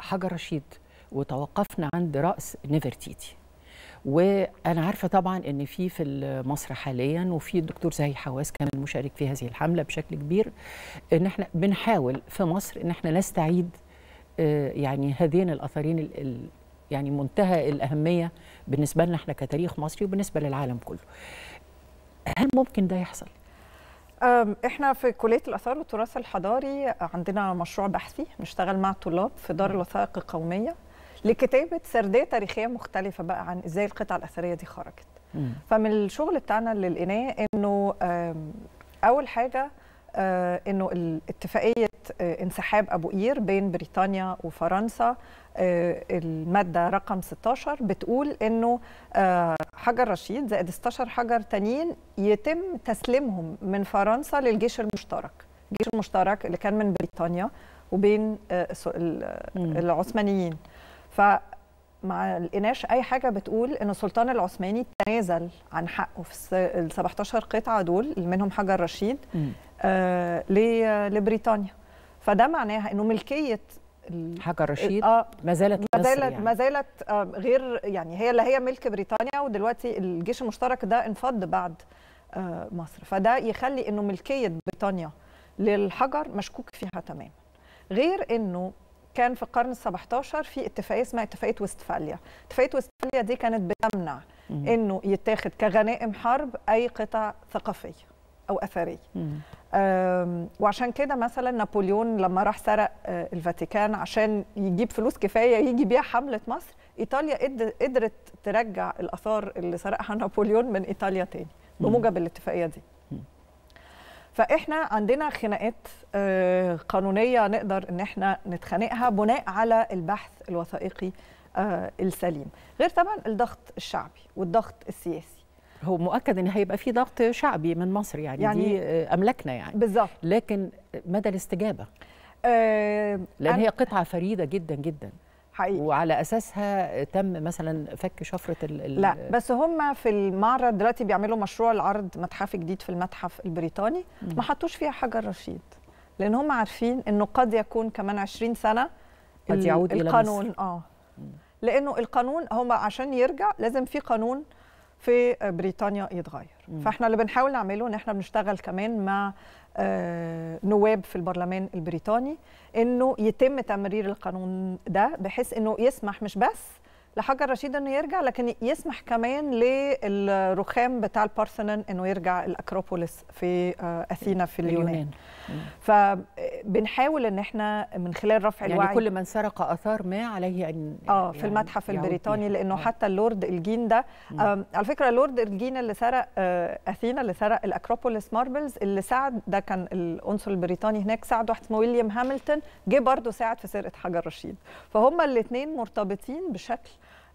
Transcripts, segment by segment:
حجر رشيد وتوقفنا عند رأس نيفرتيتي وانا عارفه طبعا ان في في مصر حاليا وفي الدكتور زاهي حواس كمان مشارك في هذه الحمله بشكل كبير ان احنا بنحاول في مصر ان احنا نستعيد آه، يعني هذين الاثرين يعني منتهى الاهميه بالنسبه لنا احنا كتاريخ مصري وبالنسبه للعالم كله هل ممكن ده يحصل احنا في كليه الاثار والتراث الحضاري عندنا مشروع بحثي بنشتغل مع الطلاب في دار الوثائق القوميه لكتابه سرديه تاريخيه مختلفه بقى عن ازاي القطع الاثريه دي خرجت فمن الشغل بتاعنا للإناء انه اول حاجه آه، انه اتفاقيه آه، انسحاب ابو قير بين بريطانيا وفرنسا آه، الماده رقم 16 بتقول انه حجر رشيد زائد 16 حجر تانيين يتم تسليمهم من فرنسا للجيش المشترك الجيش المشترك اللي كان من بريطانيا وبين العثمانيين ف ما لقيناش اي حاجه بتقول ان السلطان العثماني تنازل عن حقه في ال 17 قطعه دول منهم حجر رشيد م. آه، لبريطانيا فده معناها انه ملكيه حجر رشيد آه ما زالت ما زالت يعني. ما زالت آه غير يعني هي اللي هي ملك بريطانيا ودلوقتي الجيش المشترك ده انفض بعد آه مصر فده يخلي انه ملكيه بريطانيا للحجر مشكوك فيها تماما غير انه كان في القرن ال17 في اتفاقيه اسمها اتفاقيه وستفاليا اتفاقيه وستفاليا دي كانت بتمنع انه يتاخد كغنائم حرب اي قطع ثقافيه او اثريه وعشان كده مثلا نابليون لما راح سرق آه، الفاتيكان عشان يجيب فلوس كفايه يجي بيها حمله مصر ايطاليا قدرت ترجع الاثار اللي سرقها نابليون من ايطاليا تاني بموجب الاتفاقيه دي فاحنا عندنا خناقات آه، قانونيه نقدر ان احنا نتخانقها بناء على البحث الوثائقي آه، السليم غير طبعا الضغط الشعبي والضغط السياسي هو مؤكد ان هيبقى في ضغط شعبي من مصر يعني, يعني دي آه، املكنا يعني بالظبط لكن مدى الاستجابه أه لان هي قطعه فريده جدا جدا حقيقي. وعلى اساسها تم مثلا فك شفره الـ لا بس هم في المعرض دلوقتي بيعملوا مشروع العرض متحف جديد في المتحف البريطاني مم. ما حطوش فيها حجر رشيد لان هم عارفين انه قد يكون كمان 20 سنه قد يعود القانون إلى مصر. اه لانه القانون هم عشان يرجع لازم في قانون في آه، بريطانيا يتغير م. فاحنا اللي بنحاول نعمله ان احنا بنشتغل كمان مع آه، نواب في البرلمان البريطاني انه يتم تمرير القانون ده بحيث انه يسمح مش بس لحجر رشيد انه يرجع لكن يسمح كمان للرخام بتاع البارثنون انه يرجع الاكروبوليس في آه، اثينا في اليونان, اليونان. فبنحاول ان احنا من خلال رفع يعني الوعي كل من سرق اثار ما عليه ان اه يعني في المتحف البريطاني لانه آه. حتى اللورد الجين ده على فكره اللورد الجين اللي سرق آه، اثينا اللي سرق الاكروبوليس ماربلز اللي ساعد ده كان الانصر البريطاني هناك ساعد واحد اسمه ويليام هاملتون جه برضه ساعد في سرقه حجر رشيد فهم الاثنين مرتبطين بشكل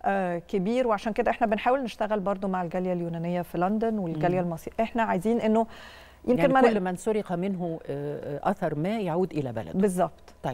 آه، كبير وعشان كده احنا بنحاول نشتغل برضو مع الجاليه اليونانيه في لندن والجاليه المصريه احنا عايزين انه يمكن يعني ما كل من سرق منه آه، آه، اثر ما يعود الى بلده بالظبط طيب